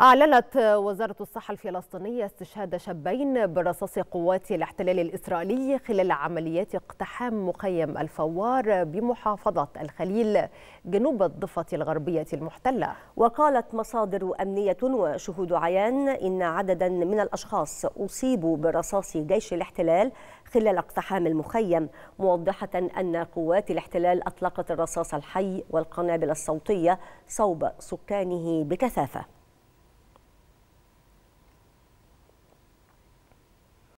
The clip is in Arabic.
أعلنت وزارة الصحة الفلسطينية استشهاد شابين برصاص قوات الاحتلال الإسرائيلي خلال عمليات اقتحام مخيم الفوار بمحافظة الخليل جنوب الضفة الغربية المحتلة وقالت مصادر أمنية وشهود عيان إن عددا من الأشخاص أصيبوا برصاص جيش الاحتلال خلال اقتحام المخيم موضحة أن قوات الاحتلال أطلقت الرصاص الحي والقنابل الصوتية صوب سكانه بكثافة